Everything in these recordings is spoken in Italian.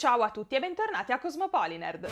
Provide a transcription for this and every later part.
Ciao a tutti e bentornati a Cosmopolinerd!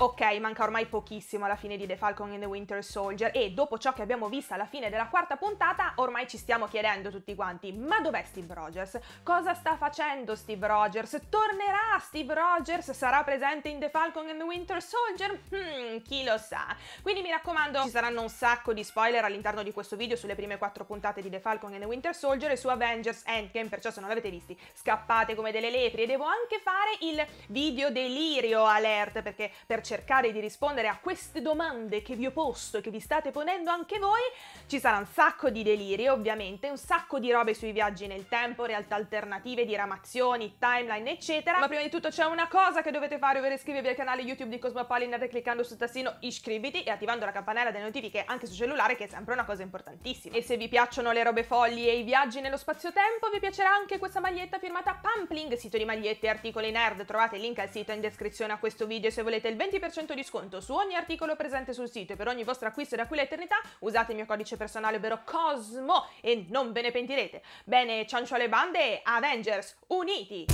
Ok, manca ormai pochissimo alla fine di The Falcon and the Winter Soldier e dopo ciò che abbiamo visto alla fine della quarta puntata, ormai ci stiamo chiedendo tutti quanti, ma dov'è Steve Rogers? Cosa sta facendo Steve Rogers? Tornerà Steve Rogers? Sarà presente in The Falcon and the Winter Soldier? Hmm, chi lo sa. Quindi mi raccomando, ci saranno un sacco di spoiler all'interno di questo video sulle prime quattro puntate di The Falcon and the Winter Soldier e su Avengers Endgame, perciò se non l'avete visti, scappate come delle lepri e devo anche fare il video delirio alert perché per cercare di rispondere a queste domande che vi ho posto e che vi state ponendo anche voi, ci sarà un sacco di deliri ovviamente, un sacco di robe sui viaggi nel tempo, realtà alternative, diramazioni, timeline eccetera, ma prima di tutto c'è una cosa che dovete fare, ovvero iscrivervi al canale YouTube di Cosmopolitan cliccando sul tastino iscriviti e attivando la campanella delle notifiche anche sul cellulare che è sempre una cosa importantissima. E se vi piacciono le robe folli e i viaggi nello spazio-tempo vi piacerà anche questa maglietta firmata Pampling, sito di magliette e articoli nerd, trovate il link al sito in descrizione a questo video se volete il 20 20% di sconto su ogni articolo presente sul sito e per ogni vostro acquisto da qui l'eternità usate il mio codice personale ovvero COSMO e non ve ne pentirete. Bene, ciancio alle bande e Avengers, uniti!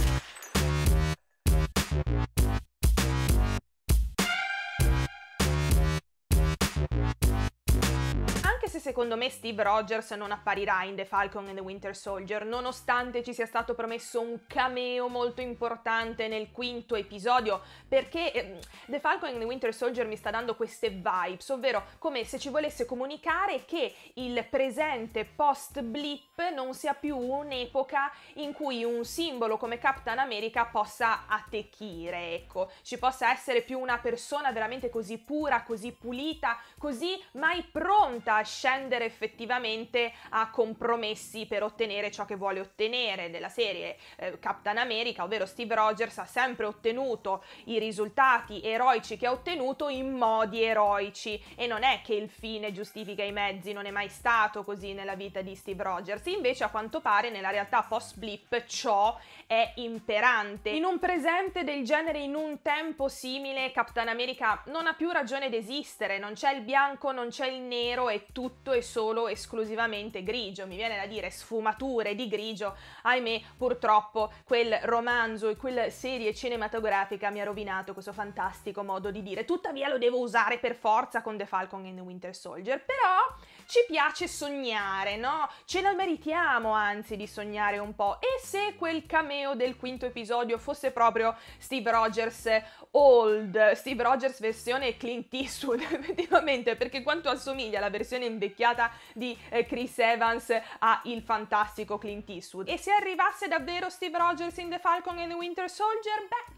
secondo me Steve Rogers non apparirà in The Falcon and the Winter Soldier, nonostante ci sia stato promesso un cameo molto importante nel quinto episodio, perché eh, The Falcon and the Winter Soldier mi sta dando queste vibes, ovvero come se ci volesse comunicare che il presente post-blip non sia più un'epoca in cui un simbolo come Captain America possa attecchire, ecco, ci possa essere più una persona veramente così pura, così pulita, così mai pronta a scegliere scendere effettivamente a compromessi per ottenere ciò che vuole ottenere della serie eh, Captain America, ovvero Steve Rogers ha sempre ottenuto i risultati eroici che ha ottenuto in modi eroici e non è che il fine giustifica i mezzi, non è mai stato così nella vita di Steve Rogers, invece a quanto pare nella realtà post-blip ciò è imperante. In un presente del genere, in un tempo simile, Captain America non ha più ragione d'esistere, non c'è il bianco, non c'è il nero e tutto tutto e solo esclusivamente grigio, mi viene da dire sfumature di grigio, ahimè purtroppo quel romanzo e quella serie cinematografica mi ha rovinato questo fantastico modo di dire, tuttavia lo devo usare per forza con The Falcon and the Winter Soldier, però ci piace sognare, no? Ce la meritiamo anzi di sognare un po'. E se quel cameo del quinto episodio fosse proprio Steve Rogers old, Steve Rogers versione Clint Eastwood, effettivamente, perché quanto assomiglia la versione invecchiata di eh, Chris Evans a il fantastico Clint Eastwood. E se arrivasse davvero Steve Rogers in The Falcon and the Winter Soldier, beh,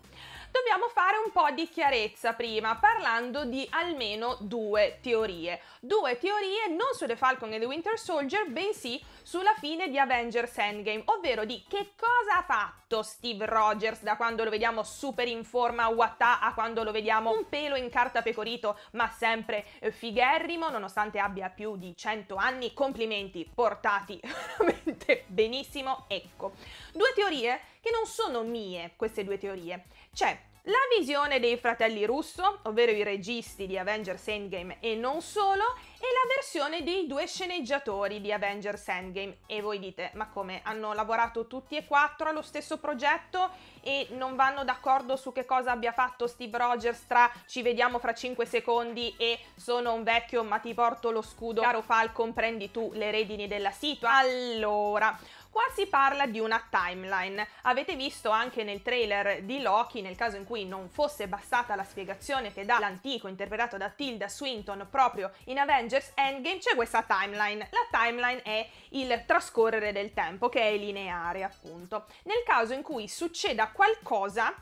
dobbiamo fare un po' di chiarezza prima, parlando di almeno due teorie. Due teorie non su The Falcon e The Winter Soldier, bensì sulla fine di Avengers Endgame, ovvero di che cosa ha fatto Steve Rogers da quando lo vediamo super in forma Watta a quando lo vediamo un pelo in carta pecorito, ma sempre figherrimo, nonostante abbia più di 100 anni. Complimenti, portati veramente benissimo. Ecco, due teorie che non sono mie, queste due teorie. C'è la visione dei fratelli Russo, ovvero i registi di Avengers Endgame e non solo, e la versione dei due sceneggiatori di Avengers Endgame. E voi dite, ma come, hanno lavorato tutti e quattro allo stesso progetto e non vanno d'accordo su che cosa abbia fatto Steve Rogers tra ci vediamo fra 5 secondi e sono un vecchio ma ti porto lo scudo, caro Falcon prendi tu le redini della situa? Allora, Qua si parla di una timeline. Avete visto anche nel trailer di Loki, nel caso in cui non fosse bastata la spiegazione che dà l'antico interpretato da Tilda Swinton proprio in Avengers Endgame, c'è questa timeline. La timeline è il trascorrere del tempo, che è lineare appunto. Nel caso in cui succeda qualcosa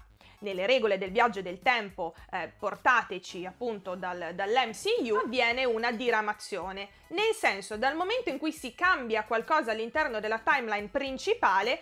nelle regole del viaggio e del tempo eh, portateci appunto dal, dall'MCU, ah. avviene una diramazione. Nel senso, dal momento in cui si cambia qualcosa all'interno della timeline principale,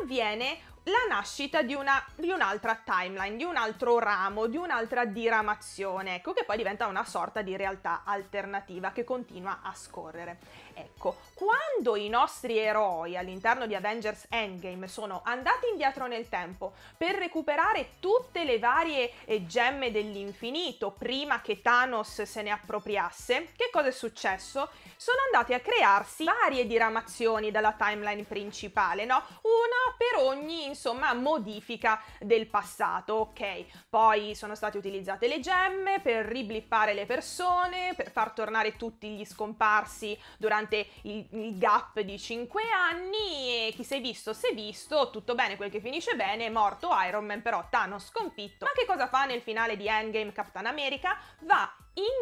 avviene la nascita di, una, di un'altra timeline, di un altro ramo, di un'altra diramazione, ecco, che poi diventa una sorta di realtà alternativa che continua a scorrere. Ecco, quando i nostri eroi all'interno di Avengers Endgame sono andati indietro nel tempo per recuperare tutte le varie gemme dell'infinito prima che Thanos se ne appropriasse, che cosa è successo? Sono andati a crearsi varie diramazioni dalla timeline principale, no? Una per ogni insomma modifica del passato, ok? Poi sono state utilizzate le gemme per riblippare le persone, per far tornare tutti gli scomparsi durante il, il gap di 5 anni e chi si è visto si è visto, tutto bene quel che finisce bene, è morto Iron Man però Thanos sconfitto. Ma che cosa fa nel finale di Endgame Captain America? Va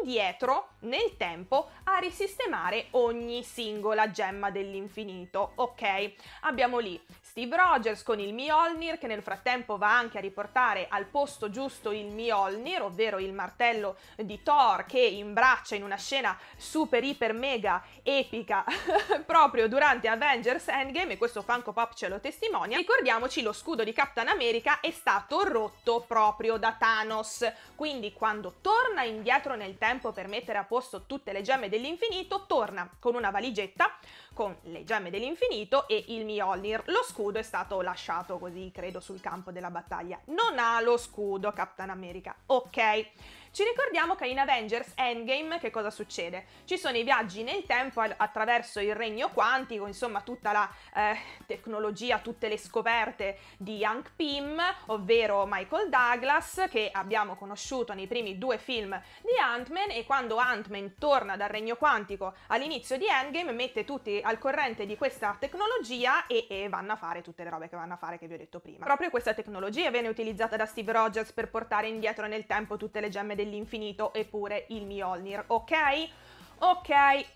indietro nel tempo a risistemare ogni singola gemma dell'infinito. Ok, abbiamo lì Steve Rogers con il Mjolnir che nel frattempo va anche a riportare al posto giusto il Mjolnir, ovvero il martello di Thor che imbraccia in una scena super iper mega epica proprio durante Avengers Endgame e questo Funko Pop ce lo testimonia. Ricordiamoci lo scudo di Captain America è stato rotto proprio da Thanos, quindi quando torna indietro nel tempo per mettere a posto tutte le gemme dell'infinito, torna con una valigetta con le gemme dell'infinito e il Mjolnir. Lo scudo è stato lasciato così, credo, sul campo della battaglia. Non ha lo scudo Captain America, ok. Ci ricordiamo che in Avengers Endgame che cosa succede? Ci sono i viaggi nel tempo attraverso il regno quantico, insomma tutta la eh, tecnologia, tutte le scoperte di Hank Pym, ovvero Michael Douglas, che abbiamo conosciuto nei primi due film di Ant-Man e quando Ant-Man torna dal regno quantico all'inizio di Endgame mette tutti a al corrente di questa tecnologia e, e, vanno a fare tutte le robe che vanno a fare che vi ho detto prima. Proprio questa tecnologia viene utilizzata da Steve Rogers per portare indietro nel tempo tutte le gemme dell'infinito e pure il Mjolnir, ok? Ok,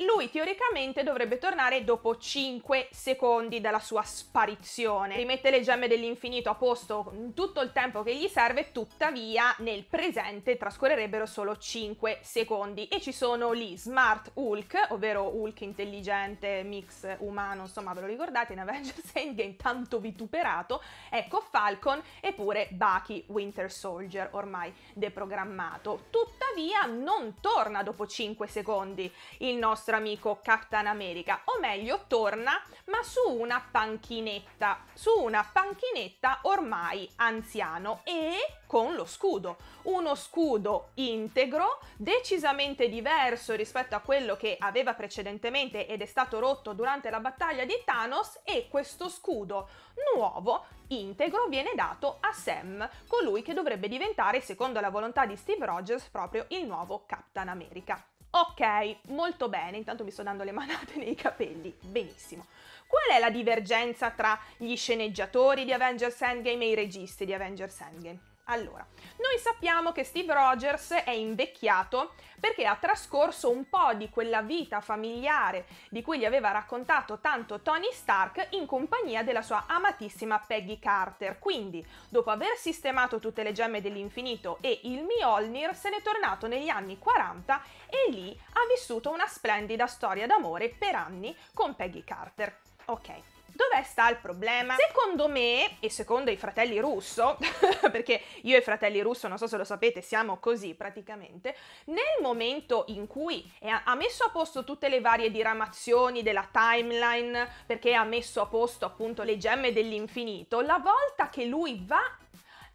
lui teoricamente dovrebbe tornare dopo 5 secondi dalla sua sparizione. Rimette le gemme dell'infinito a posto in tutto il tempo che gli serve, tuttavia nel presente trascorrerebbero solo 5 secondi e ci sono lì Smart Hulk, ovvero Hulk intelligente, mix umano, insomma ve lo ricordate in Avengers Endgame tanto vituperato, ecco Falcon e pure Bucky Winter Soldier ormai deprogrammato. Tuttavia non torna dopo 5 secondi il nostro amico Captain America, o meglio torna ma su una panchinetta, su una panchinetta ormai anziano e con lo scudo, uno scudo integro decisamente diverso rispetto a quello che aveva precedentemente ed è stato rotto durante la battaglia di Thanos e questo scudo nuovo integro viene dato a Sam, colui che dovrebbe diventare, secondo la volontà di Steve Rogers, proprio il nuovo Captain America. Ok, molto bene, intanto mi sto dando le manate nei capelli, benissimo. Qual è la divergenza tra gli sceneggiatori di Avengers Endgame e i registi di Avengers Endgame? Allora, noi sappiamo che Steve Rogers è invecchiato perché ha trascorso un po' di quella vita familiare di cui gli aveva raccontato tanto Tony Stark in compagnia della sua amatissima Peggy Carter. Quindi, dopo aver sistemato tutte le gemme dell'infinito e il Mjolnir, se n'è tornato negli anni 40 e lì ha vissuto una splendida storia d'amore per anni con Peggy Carter. Ok. Dove sta il problema? Secondo me, e secondo i fratelli russo, perché io e i fratelli russo, non so se lo sapete, siamo così praticamente, nel momento in cui ha messo a posto tutte le varie diramazioni della timeline, perché ha messo a posto appunto le gemme dell'infinito, la volta che lui va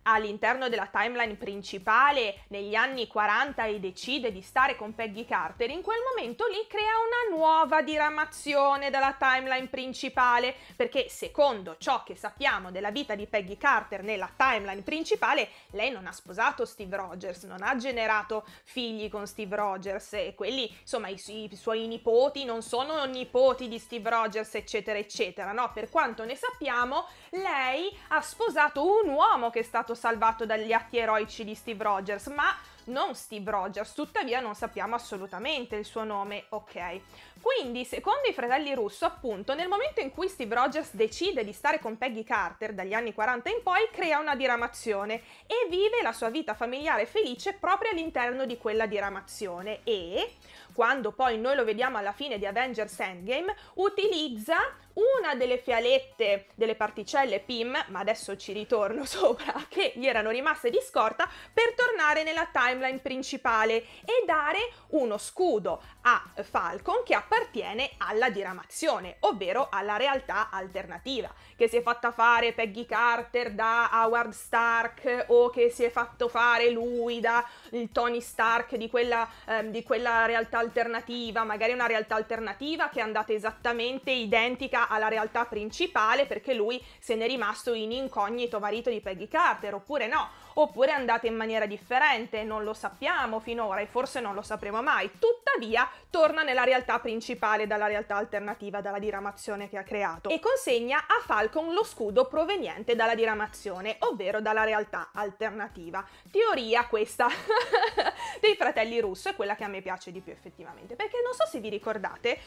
all'interno della timeline principale negli anni 40 e decide di stare con Peggy Carter, in quel momento lì crea una nuova diramazione dalla timeline principale, perché secondo ciò che sappiamo della vita di Peggy Carter nella timeline principale, lei non ha sposato Steve Rogers, non ha generato figli con Steve Rogers e quelli, insomma, i, su- i suoi nipoti non sono nipoti di Steve Rogers, eccetera, eccetera, no? Per quanto ne sappiamo, lei ha sposato un uomo che è stato stato salvato dagli atti eroici di Steve Rogers, ma non Steve Rogers, tuttavia non sappiamo assolutamente il suo nome, ok. Quindi, secondo i fratelli Russo, appunto, nel momento in cui Steve Rogers decide di stare con Peggy Carter dagli anni 40 in poi, crea una diramazione e vive la sua vita familiare felice proprio all'interno di quella diramazione e, quando poi noi lo vediamo alla fine di Avengers Endgame, utilizza una delle fialette delle particelle PIM, ma adesso ci ritorno sopra, che gli erano rimaste di scorta, per tornare nella timeline principale e dare uno scudo a Falcon che ha appartiene alla diramazione, ovvero alla realtà alternativa, che si è fatta fare Peggy Carter da Howard Stark o che si è fatto fare lui da Tony Stark di quella, ehm, di quella realtà alternativa, magari una realtà alternativa che è andata esattamente identica alla realtà principale perché lui se n'è rimasto in incognito marito di Peggy Carter, oppure no, oppure è andata in maniera differente, non lo sappiamo finora e forse non lo sapremo mai, tuttavia torna nella realtà principale dalla realtà alternativa, dalla diramazione che ha creato e consegna a Falcon lo scudo proveniente dalla diramazione, ovvero dalla realtà alternativa. Teoria questa dei fratelli russo è quella che a me piace di più effettivamente, perché non so se vi ricordate,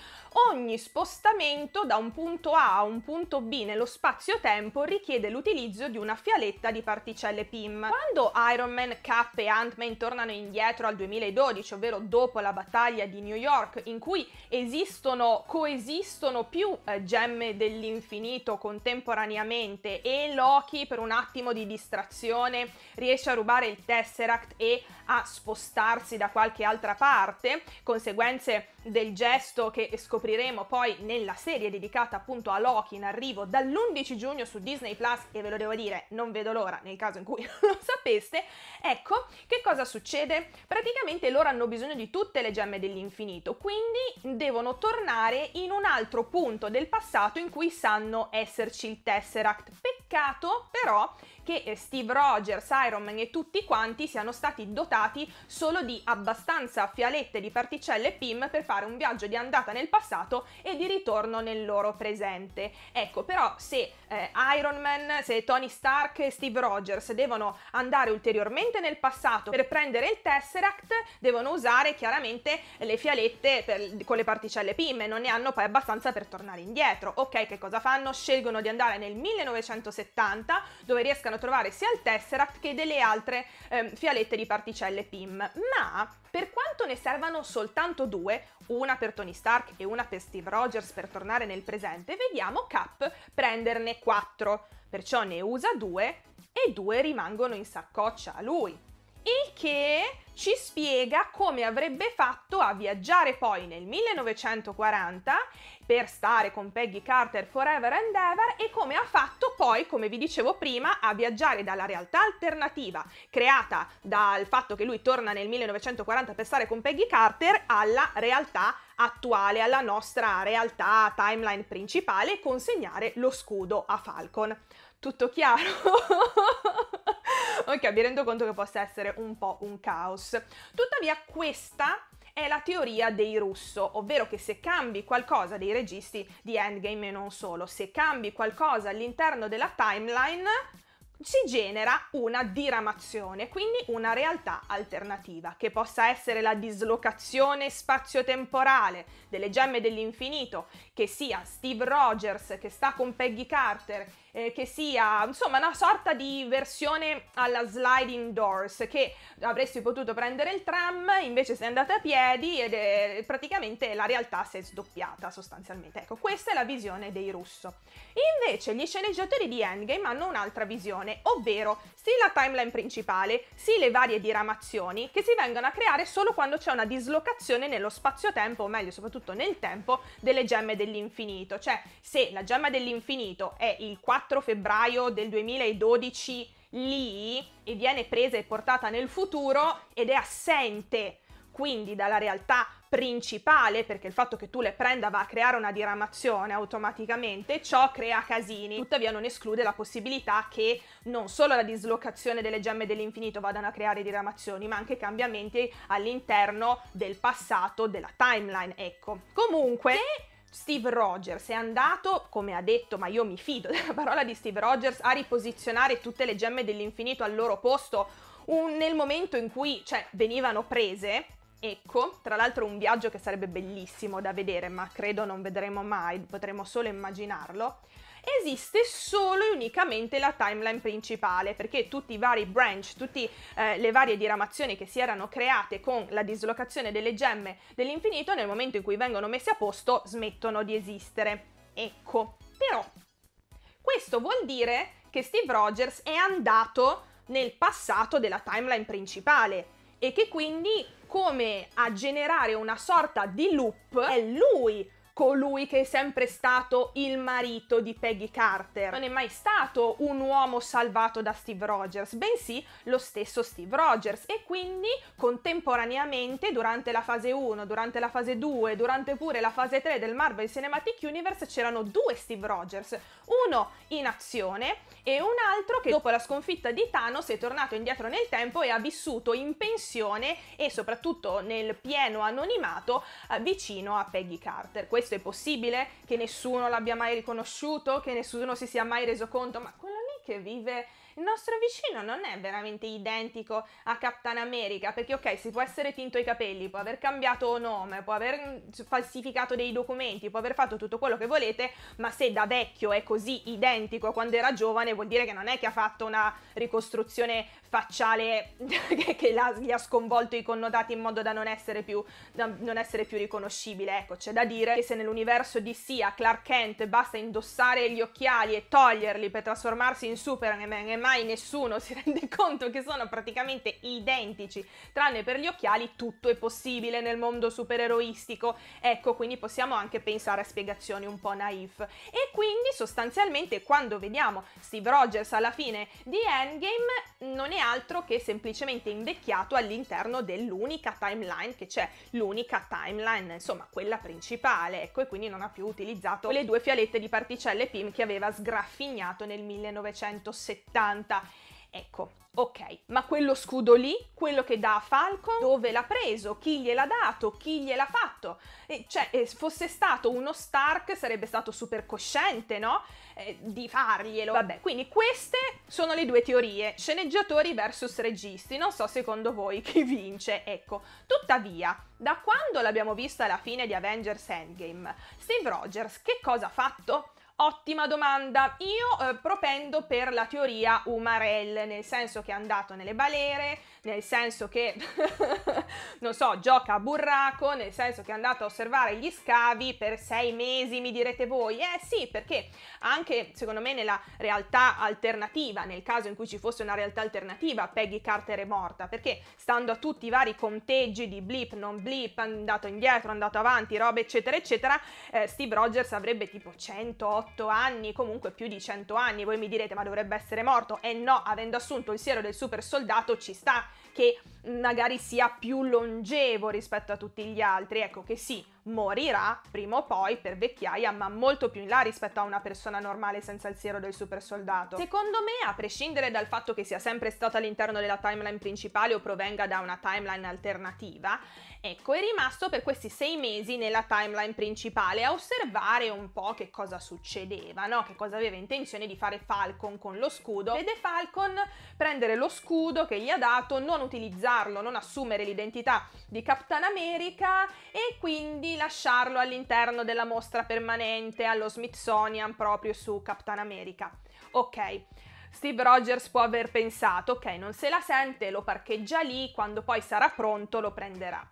ogni spostamento da un punto A a un punto B nello spazio-tempo richiede l'utilizzo di una fialetta di particelle PIM. Quando quando Iron Man, Cap e Ant-Man tornano indietro al 2012, ovvero dopo la battaglia di New York, in cui esistono, coesistono più eh, gemme dell'infinito contemporaneamente e Loki per un attimo di distrazione riesce a rubare il Tesseract e a spostarsi da qualche altra parte, conseguenze del gesto che scopriremo poi nella serie dedicata appunto a Loki in arrivo dall'11 giugno su Disney Plus e ve lo devo dire, non vedo l'ora nel caso in cui non lo sapeste, ecco che cosa succede? Praticamente loro hanno bisogno di tutte le gemme dell'infinito, quindi devono tornare in un altro punto del passato in cui sanno esserci il Tesseract. Peccato però che eh, Steve Rogers, Iron Man e tutti quanti siano stati dotati solo di abbastanza fialette di particelle PIM per fare un viaggio di andata nel passato e di ritorno nel loro presente. Ecco, però se eh, Iron Man, se Tony Stark e Steve Rogers devono andare ulteriormente nel passato per prendere il Tesseract, devono usare chiaramente le fialette per, con le particelle PIM e non ne hanno poi abbastanza per tornare indietro. Ok, che cosa fanno? Scelgono di andare nel 1970 dove riescano vanno a trovare sia il tesseract che delle altre eh, fialette di particelle PIM, ma per quanto ne servano soltanto due, una per Tony Stark e una per Steve Rogers per tornare nel presente, vediamo Cap prenderne quattro, perciò ne usa due e due rimangono in saccoccia a lui il che ci spiega come avrebbe fatto a viaggiare poi nel 1940 per stare con Peggy Carter Forever and Ever e come ha fatto poi, come vi dicevo prima, a viaggiare dalla realtà alternativa creata dal fatto che lui torna nel 1940 per stare con Peggy Carter alla realtà attuale, alla nostra realtà timeline principale e consegnare lo scudo a Falcon. Tutto chiaro? ok, mi rendo conto che possa essere un po' un caos. Tuttavia questa è la teoria dei russo, ovvero che se cambi qualcosa dei registi di Endgame e non solo, se cambi qualcosa all'interno della timeline si genera una diramazione, quindi una realtà alternativa, che possa essere la dislocazione spazio-temporale delle gemme dell'infinito, che sia Steve Rogers che sta con Peggy Carter eh, che sia insomma una sorta di versione alla sliding doors che avresti potuto prendere il tram, invece sei andata a piedi ed è praticamente la realtà si è sdoppiata sostanzialmente. Ecco, questa è la visione dei russo. Invece gli sceneggiatori di Endgame hanno un'altra visione, ovvero sì la timeline principale, sì le varie diramazioni che si vengono a creare solo quando c'è una dislocazione nello spazio-tempo, o meglio soprattutto nel tempo, delle gemme dell'infinito. Cioè se la gemma dell'infinito è il 4 4 febbraio del 2012 lì e viene presa e portata nel futuro ed è assente quindi dalla realtà principale, perché il fatto che tu le prenda va a creare una diramazione automaticamente, ciò crea casini. Tuttavia non esclude la possibilità che non solo la dislocazione delle gemme dell'infinito vadano a creare diramazioni, ma anche cambiamenti all'interno del passato della timeline, ecco. Comunque, Steve Rogers è andato, come ha detto, ma io mi fido della parola di Steve Rogers, a riposizionare tutte le gemme dell'infinito al loro posto un, nel momento in cui cioè, venivano prese. Ecco, tra l'altro un viaggio che sarebbe bellissimo da vedere, ma credo non vedremo mai, potremo solo immaginarlo esiste solo e unicamente la timeline principale, perché tutti i vari branch, tutte eh, le varie diramazioni che si erano create con la dislocazione delle gemme dell'infinito, nel momento in cui vengono messe a posto, smettono di esistere. Ecco, però questo vuol dire che Steve Rogers è andato nel passato della timeline principale e che quindi come a generare una sorta di loop è lui colui che è sempre stato il marito di Peggy Carter. Non è mai stato un uomo salvato da Steve Rogers, bensì lo stesso Steve Rogers e quindi contemporaneamente durante la fase 1, durante la fase 2, durante pure la fase 3 del Marvel Cinematic Universe c'erano due Steve Rogers, uno in azione e un altro che dopo la sconfitta di Thanos è tornato indietro nel tempo e ha vissuto in pensione e soprattutto nel pieno anonimato eh, vicino a Peggy Carter questo è possibile, che nessuno l'abbia mai riconosciuto, che nessuno si sia mai reso conto, ma quello lì che vive il nostro vicino non è veramente identico a Captain America, perché ok, si può essere tinto i capelli, può aver cambiato nome, può aver mm, falsificato dei documenti, può aver fatto tutto quello che volete, ma se da vecchio è così identico a quando era giovane, vuol dire che non è che ha fatto una ricostruzione facciale che, che la, gli ha sconvolto i connotati in modo da non essere più, non essere più riconoscibile. Ecco, c'è da dire che se nell'universo di a Clark Kent basta indossare gli occhiali e toglierli per trasformarsi in Superman e mai nessuno si rende conto che sono praticamente identici, tranne per gli occhiali tutto è possibile nel mondo supereroistico. Ecco, quindi possiamo anche pensare a spiegazioni un po' naif. E quindi sostanzialmente quando vediamo Steve Rogers alla fine di Endgame non è altro che semplicemente invecchiato all'interno dell'unica timeline che c'è, l'unica timeline, insomma quella principale, ecco, e quindi non ha più utilizzato le due fialette di particelle PIM che aveva sgraffignato nel 1970. Ecco, ok, ma quello scudo lì, quello che dà a Falcon, dove l'ha preso, chi gliel'ha dato, chi gliel'ha fatto? E cioè, se fosse stato uno Stark sarebbe stato super cosciente, no? Eh, di farglielo. Vabbè, quindi queste sono le due teorie, sceneggiatori versus registi, non so secondo voi chi vince, ecco. Tuttavia, da quando l'abbiamo vista alla fine di Avengers Endgame, Steve Rogers che cosa ha fatto? Ottima domanda. Io eh, propendo per la teoria Umarell, nel senso che è andato nelle balere, nel senso che, non so, gioca a burraco, nel senso che è andato a osservare gli scavi per sei mesi, mi direte voi. Eh sì, perché anche secondo me nella realtà alternativa, nel caso in cui ci fosse una realtà alternativa, Peggy Carter è morta, perché stando a tutti i vari conteggi di blip, non blip, andato indietro, andato avanti, robe eccetera eccetera, eh, Steve Rogers avrebbe tipo 108 8 anni, comunque più di 100 anni. Voi mi direte ma dovrebbe essere morto? E no, avendo assunto il siero del super soldato ci sta che magari sia più longevo rispetto a tutti gli altri, ecco che sì, morirà prima o poi per vecchiaia, ma molto più in là rispetto a una persona normale senza il siero del super soldato. Secondo me, a prescindere dal fatto che sia sempre stato all'interno della timeline principale o provenga da una timeline alternativa, ecco, è rimasto per questi sei mesi nella timeline principale a osservare un po' che cosa succedeva, no? Che cosa aveva intenzione di fare Falcon con lo scudo. Vede Falcon prendere lo scudo che gli ha dato, non utilizzarlo, non assumere l'identità di Captain America e quindi lasciarlo all'interno della mostra permanente allo Smithsonian proprio su Captain America. Ok. Steve Rogers può aver pensato, ok, non se la sente, lo parcheggia lì, quando poi sarà pronto lo prenderà.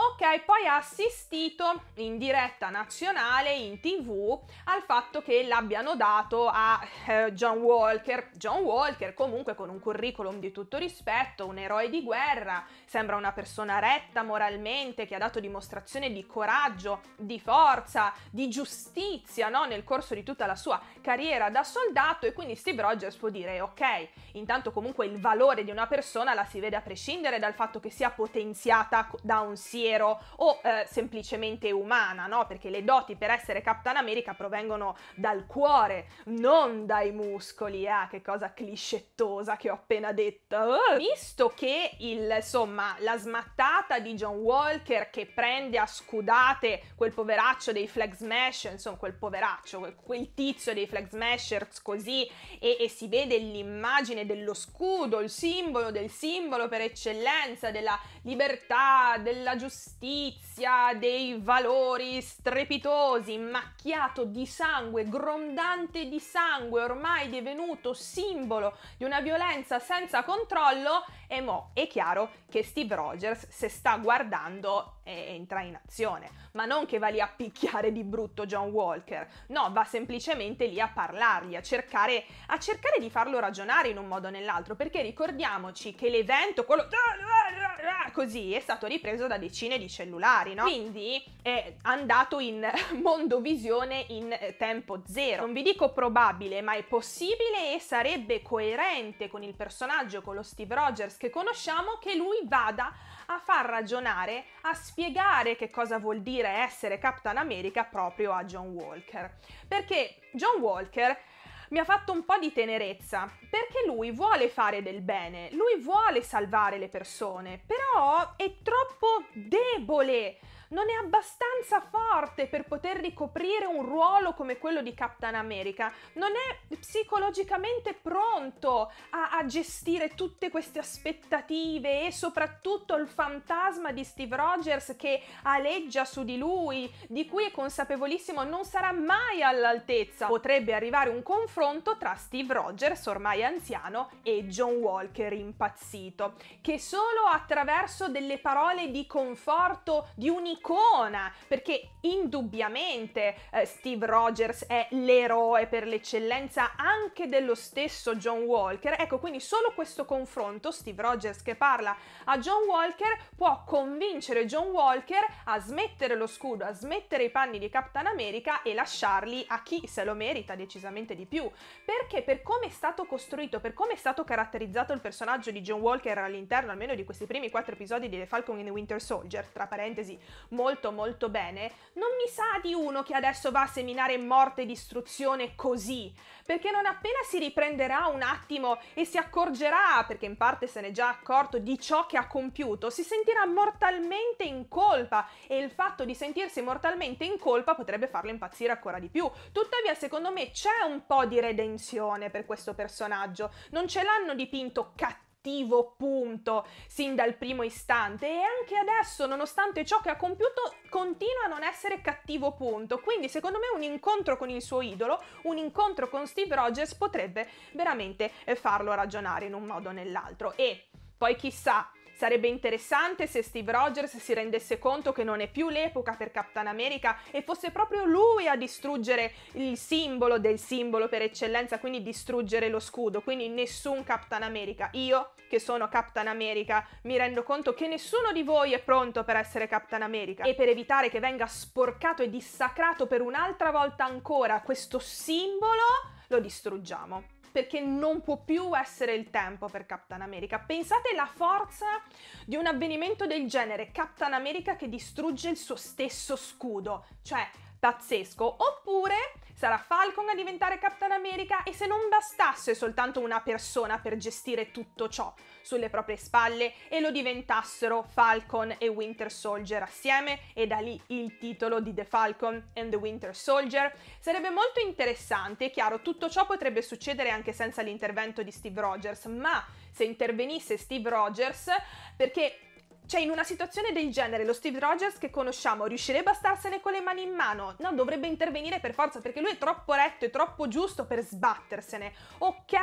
Ok, poi ha assistito in diretta nazionale in tv al fatto che l'abbiano dato a eh, John Walker. John Walker comunque con un curriculum di tutto rispetto, un eroe di guerra, sembra una persona retta moralmente che ha dato dimostrazione di coraggio, di forza, di giustizia no? nel corso di tutta la sua carriera da soldato e quindi Steve Rogers può dire ok, intanto comunque il valore di una persona la si vede a prescindere dal fatto che sia potenziata da un siero guerriero o eh, semplicemente umana, no? Perché le doti per essere Captain America provengono dal cuore, non dai muscoli. Ah, che cosa cliscettosa che ho appena detto. Uh, visto che il, insomma, la smattata di John Walker che prende a scudate quel poveraccio dei Flag Smasher, insomma, quel poveraccio, quel, quel tizio dei Flag Smashers così, e, e si vede l'immagine dello scudo, il simbolo del simbolo per eccellenza, della libertà, della giustizia giustizia, dei valori strepitosi, macchiato di sangue, grondante di sangue, ormai divenuto simbolo di una violenza senza controllo, e mo è chiaro che Steve Rogers se sta guardando entra in azione, ma non che va lì a picchiare di brutto John Walker, no, va semplicemente lì a parlargli, a cercare, a cercare di farlo ragionare in un modo o nell'altro, perché ricordiamoci che l'evento, quello così, è stato ripreso da decine di cellulari, no? Quindi è andato in mondovisione in eh, tempo zero. Non vi dico probabile, ma è possibile e sarebbe coerente con il personaggio, con lo Steve Rogers che conosciamo, che lui vada a far ragionare, a spiegare che cosa vuol dire essere Captain America proprio a John Walker. Perché John Walker mi ha fatto un po' di tenerezza, perché lui vuole fare del bene, lui vuole salvare le persone, però è troppo debole non è abbastanza forte per poter ricoprire un ruolo come quello di Captain America, non è psicologicamente pronto a, a gestire tutte queste aspettative e soprattutto il fantasma di Steve Rogers che aleggia su di lui, di cui è consapevolissimo non sarà mai all'altezza. Potrebbe arrivare un confronto tra Steve Rogers, ormai anziano, e John Walker impazzito, che solo attraverso delle parole di conforto, di unità, un'icona, perché indubbiamente eh, Steve Rogers è l'eroe per l'eccellenza anche dello stesso John Walker. Ecco, quindi solo questo confronto, Steve Rogers che parla a John Walker, può convincere John Walker a smettere lo scudo, a smettere i panni di Capitan America e lasciarli a chi se lo merita decisamente di più. Perché per come è stato costruito, per come è stato caratterizzato il personaggio di John Walker all'interno almeno di questi primi quattro episodi di The Falcon in the Winter Soldier, tra parentesi, molto molto bene, non mi sa di uno che adesso va a seminare morte e distruzione così, perché non appena si riprenderà un attimo e si accorgerà, perché in parte se n'è già accorto, di ciò che ha compiuto, si sentirà mortalmente in colpa e il fatto di sentirsi mortalmente in colpa potrebbe farlo impazzire ancora di più. Tuttavia, secondo me c'è un po' di redenzione per questo personaggio, non ce l'hanno dipinto cattivo cattivo punto sin dal primo istante e anche adesso, nonostante ciò che ha compiuto, continua a non essere cattivo punto. Quindi, secondo me, un incontro con il suo idolo, un incontro con Steve Rogers potrebbe veramente eh, farlo ragionare in un modo o nell'altro. E poi chissà, Sarebbe interessante se Steve Rogers si rendesse conto che non è più l'epoca per Captain America e fosse proprio lui a distruggere il simbolo del simbolo per eccellenza, quindi distruggere lo scudo, quindi nessun Captain America. Io, che sono Captain America, mi rendo conto che nessuno di voi è pronto per essere Captain America e per evitare che venga sporcato e dissacrato per un'altra volta ancora questo simbolo, lo distruggiamo perché non può più essere il tempo per Captain America. Pensate alla forza di un avvenimento del genere, Captain America che distrugge il suo stesso scudo, cioè pazzesco, oppure Sarà Falcon a diventare Captain America e se non bastasse soltanto una persona per gestire tutto ciò sulle proprie spalle e lo diventassero Falcon e Winter Soldier assieme e da lì il titolo di The Falcon and the Winter Soldier, sarebbe molto interessante e chiaro tutto ciò potrebbe succedere anche senza l'intervento di Steve Rogers, ma se intervenisse Steve Rogers perché cioè, in una situazione del genere, lo Steve Rogers che conosciamo riuscirebbe a starsene con le mani in mano? No, dovrebbe intervenire per forza perché lui è troppo retto e troppo giusto per sbattersene. Ok,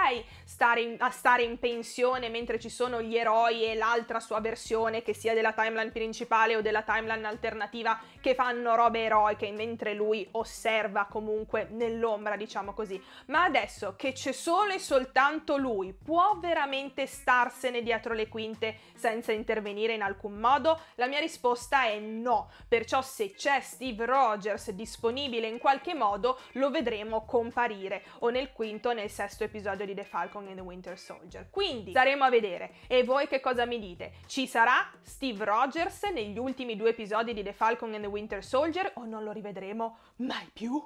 stare in, a stare in pensione mentre ci sono gli eroi e l'altra sua versione, che sia della timeline principale o della timeline alternativa, che fanno robe eroiche mentre lui osserva comunque nell'ombra, diciamo così. Ma adesso che c'è solo e soltanto lui, può veramente starsene dietro le quinte senza intervenire in alcun modo? La mia risposta è no, perciò se c'è Steve Rogers disponibile in qualche modo lo vedremo comparire o nel quinto o nel sesto episodio di The Falcon and the Winter Soldier. Quindi staremo a vedere e voi che cosa mi dite? Ci sarà Steve Rogers negli ultimi due episodi di The Falcon and the Winter Winter Soldier o non lo rivedremo mai più?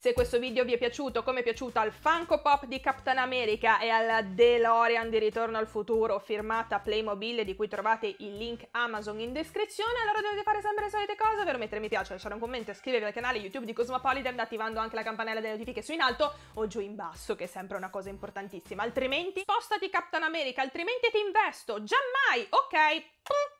Se questo video vi è piaciuto come è piaciuto al Funko Pop di Captain America e alla DeLorean di Ritorno al Futuro firmata Playmobil di cui trovate il link Amazon in descrizione, allora dovete fare sempre le solite cose, ovvero mettere mi piace, lasciare un commento, iscrivervi al canale YouTube di Cosmopolitan attivando anche la campanella delle notifiche su in alto o giù in basso che è sempre una cosa importantissima, altrimenti spostati Captain America, altrimenti ti investo, giammai, ok?